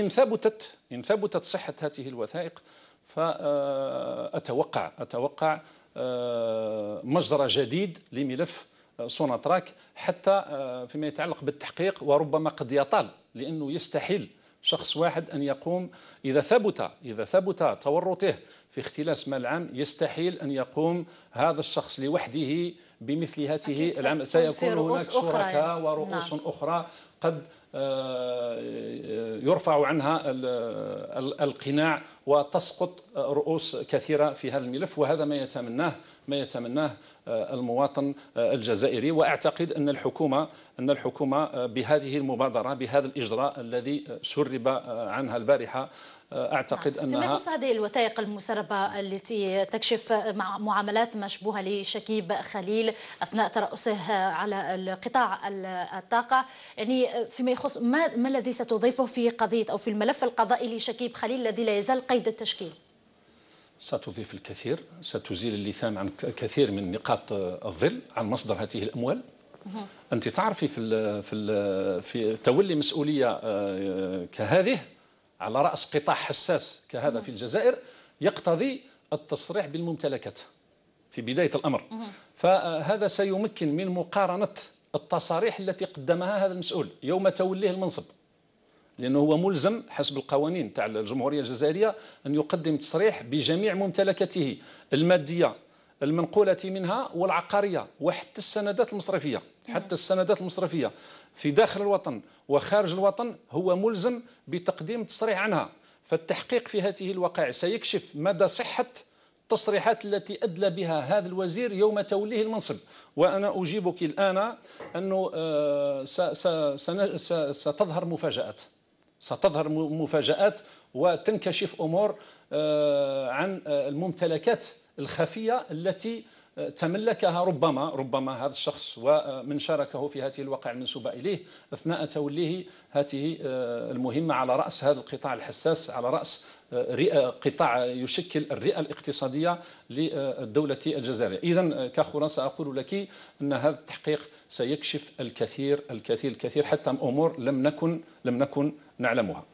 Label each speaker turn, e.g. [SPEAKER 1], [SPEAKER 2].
[SPEAKER 1] إن ثبتت إن ثبتت صحة هذه الوثائق فأتوقع أتوقع آه، مجرى جديد لملف آه، سوناتراك حتى آه، فيما يتعلق بالتحقيق وربما قد يطال لأنه يستحيل شخص واحد أن يقوم إذا ثبت إذا ثبت تورطه في اختلاس مال العام يستحيل أن يقوم هذا الشخص لوحده بمثل هذه العمل سيكون هناك شركاء يعني. ورؤوس نعم. أخرى قد آه، آه، يرفع عنها القناع وتسقط رؤوس كثيرة في هذا الملف وهذا ما يتمناه ما يتمناه آه، المواطن آه، الجزائري واعتقد ان الحكومه ان الحكومه آه، بهذه المبادره بهذا الاجراء الذي سرب عنها البارحه اعتقد نعم. انها فيما يخص
[SPEAKER 2] هذه الوثائق المسربه التي تكشف مع معاملات مشبوهه لشكيب خليل اثناء ترأسه على قطاع الطاقه يعني فيما يخص ما, ما الذي ستضيفه في قضيه او في الملف القضائي لشكيب خليل الذي لا يزال قيد التشكيل
[SPEAKER 1] ستضيف الكثير ستزيل اللثام عن كثير من نقاط الظل عن مصدر هذه الأموال أنت تعرفي في الـ في الـ في تولي مسؤولية آه، كهذه على رأس قطاع حساس كهذا في الجزائر يقتضي التصريح بالممتلكات في بداية الأمر فهذا سيمكن من مقارنة التصاريح التي قدمها هذا المسؤول يوم توليه المنصب لأنه هو ملزم حسب القوانين تاع الجمهورية الجزائرية أن يقدم تصريح بجميع ممتلكاته المادية المنقولة منها والعقارية وحتى السندات المصرفية حتى نعم. السندات المصرفية في داخل الوطن وخارج الوطن هو ملزم بتقديم تصريح عنها فالتحقيق في هذه الوقائع سيكشف مدى صحة التصريحات التي أدلى بها هذا الوزير يوم توليه المنصب وأنا أجيبك الآن أنه آه، ستظهر مفاجآت ستظهر مفاجآت وتنكشف أمور آه، عن آه، الممتلكات الخفية التي تملكها ربما ربما هذا الشخص ومن شاركه في هذه الواقع المنسوبة إليه أثناء توليه هذه آه، المهمة على رأس هذا القطاع الحساس على رأس آه، قطاع يشكل الرئه الاقتصاديه للدوله الجزائريه اذا آه، كخلاصه اقول لك ان هذا التحقيق سيكشف الكثير الكثير الكثير حتى امور لم نكن لم نكن نعلمها